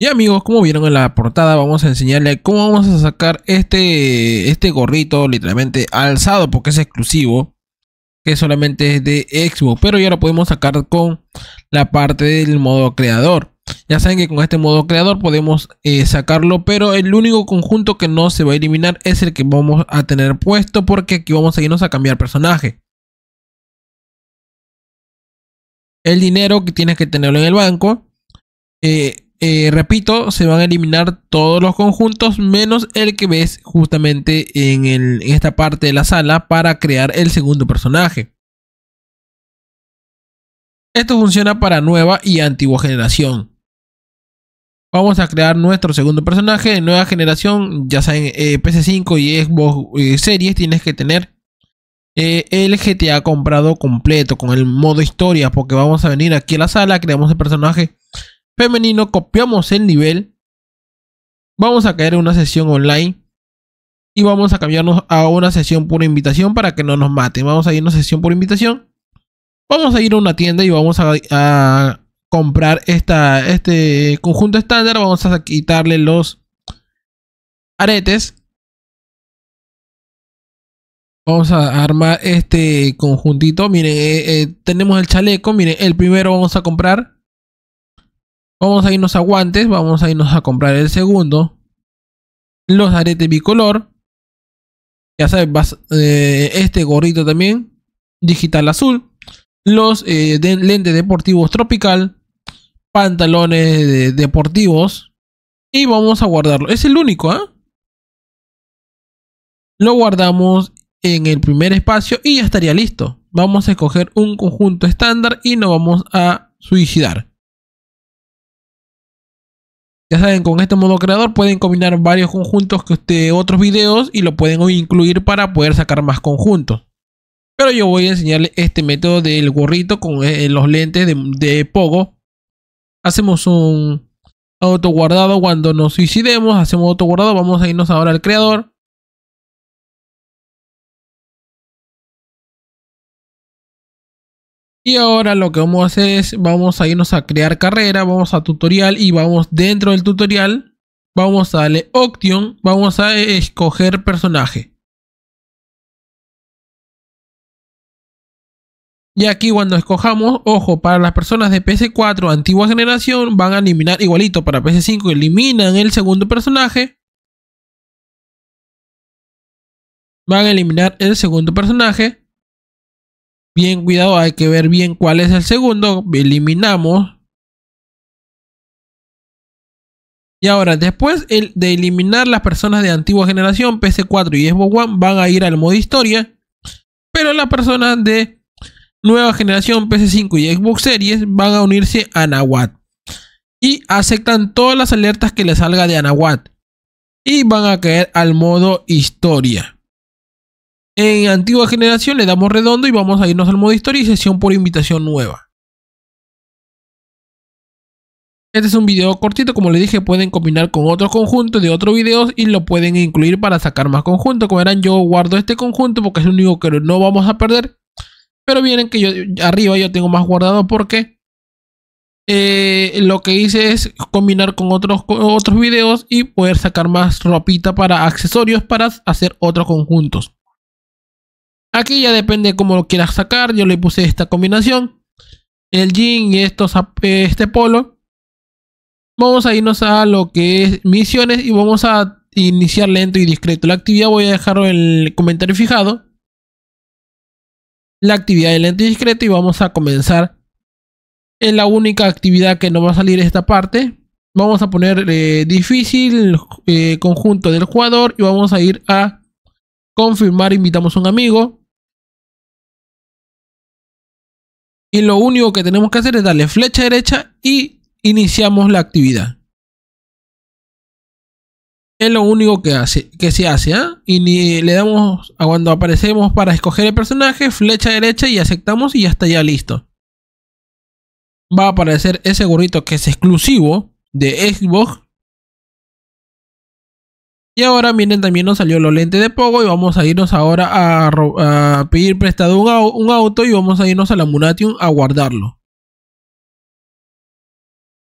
Y amigos, como vieron en la portada, vamos a enseñarle cómo vamos a sacar este, este gorrito literalmente alzado porque es exclusivo. Que solamente es de Xbox, pero ya lo podemos sacar con la parte del modo creador. Ya saben que con este modo creador podemos eh, sacarlo, pero el único conjunto que no se va a eliminar es el que vamos a tener puesto porque aquí vamos a irnos a cambiar personaje. El dinero que tienes que tenerlo en el banco. Eh, eh, repito, se van a eliminar todos los conjuntos menos el que ves justamente en, esta parte de la sala para crear el segundo personaje. Esto funciona para nueva y antigua generación. Vamos a crear nuestro segundo personaje nueva generación. Ya saben, en eh, PC5 y Xbox eh, Series tienes que tener el GTA comprado completo con el modo historia. Porque vamos a venir aquí a la sala, creamos el personaje femenino, copiamos el nivel, vamos a caer en una sesión online y vamos a cambiarnos a una sesión por invitación para que no nos maten. Vamos a ir a una sesión por invitación. Vamos a ir a una tienda y vamos a, comprar este conjunto estándar. Vamos a quitarle los aretes. Vamos a armar este conjuntito. Miren, eh, eh, tenemos el chaleco. Miren, el primero vamos a comprar. Vamos a irnos a guantes, vamos a irnos a comprar el segundo. Los aretes bicolor. Ya sabes, eh, este gorrito también. Digital azul. Los eh, lentes deportivos tropical. Pantalones deportivos. Y vamos a guardarlo. Es el único, ¿eh? Lo guardamos en el primer espacio y ya estaría listo. Vamos a escoger un conjunto estándar y nos vamos a suicidar. Ya saben, con este modo creador pueden combinar varios conjuntos que de otros videos y lo pueden incluir para poder sacar más conjuntos. Pero yo voy a enseñarles este método del gorrito con eh, eh, los lentes de, Pogo. Hacemos un autoguardado cuando nos suicidemos, hacemos autoguardado, vamos a irnos ahora al creador. Y ahora lo que vamos a hacer es, vamos a irnos a crear carrera, vamos a tutorial y vamos dentro del tutorial, vamos a darle Option, vamos a escoger personaje. Y aquí cuando escojamos, ojo, para las personas de PS4 antigua generación van a eliminar igualito. Para PS5 eliminan el segundo personaje. Van a eliminar el segundo personaje bien cuidado, hay que ver bien cuál es el segundo, eliminamos. Y ahora, después de eliminar las personas de antigua generación, pc 4 y Xbox One van a ir al modo historia, pero las personas de nueva generación, pc 5 y Xbox Series van a unirse a Nahuatl y aceptan todas las alertas que les salga de Anahuat y van a caer al modo historia. En antigua generación le damos redondo y vamos a irnos al modo historia y sesión por invitación nueva. Este es un video cortito, como les dije, pueden combinar con otro conjunto de otros videos y lo pueden incluir para sacar más conjuntos. Como verán, yo guardo este conjunto porque es el único que no vamos a perder. Pero miren que yo arriba yo tengo más guardado porque eh, lo que hice es combinar con otros, con otros videos y poder sacar más ropita para accesorios para hacer otros conjuntos. Aquí ya depende cómo lo quieras sacar. Yo le puse esta combinación. El jean y estos, este polo. Vamos a irnos a lo que es misiones y vamos a iniciar lento y discreto. La actividad voy a dejarlo en el comentario fijado. La actividad de lento y discreto y vamos a comenzar. En la única actividad que nos va a salir esta parte. Vamos a poner eh, difícil eh, conjunto del jugador y vamos a ir a confirmar invitamos a un amigo Y lo único que tenemos que hacer es darle flecha derecha y iniciamos la actividad. Es lo único que, que se hace. ¿ah? Y le damos a cuando aparecemos para escoger el personaje, flecha derecha y aceptamos y ya está ya listo. Va a aparecer ese gorrito que es exclusivo de Xbox y ahora miren, también nos salió los lentes de Pogo y vamos a irnos ahora a, pedir prestado un, auto y vamos a irnos a la Munatium a guardarlo.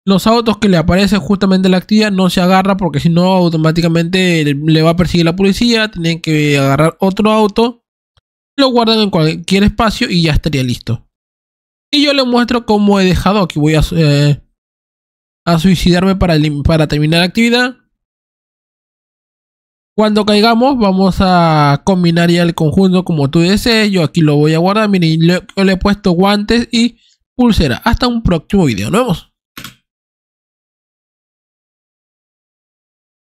Los autos que le aparecen justamente en la actividad no se agarra porque si no automáticamente le va a perseguir la policía, tienen que agarrar otro auto, lo guardan en cualquier espacio y ya estaría listo. Y yo les muestro cómo he dejado, aquí voy a, eh, suicidarme para terminar la actividad cuando caigamos vamos a combinar ya el conjunto como tú desees. Yo aquí lo voy a guardar. Miren, le he puesto guantes y pulsera. Hasta un próximo video. Nos vemos.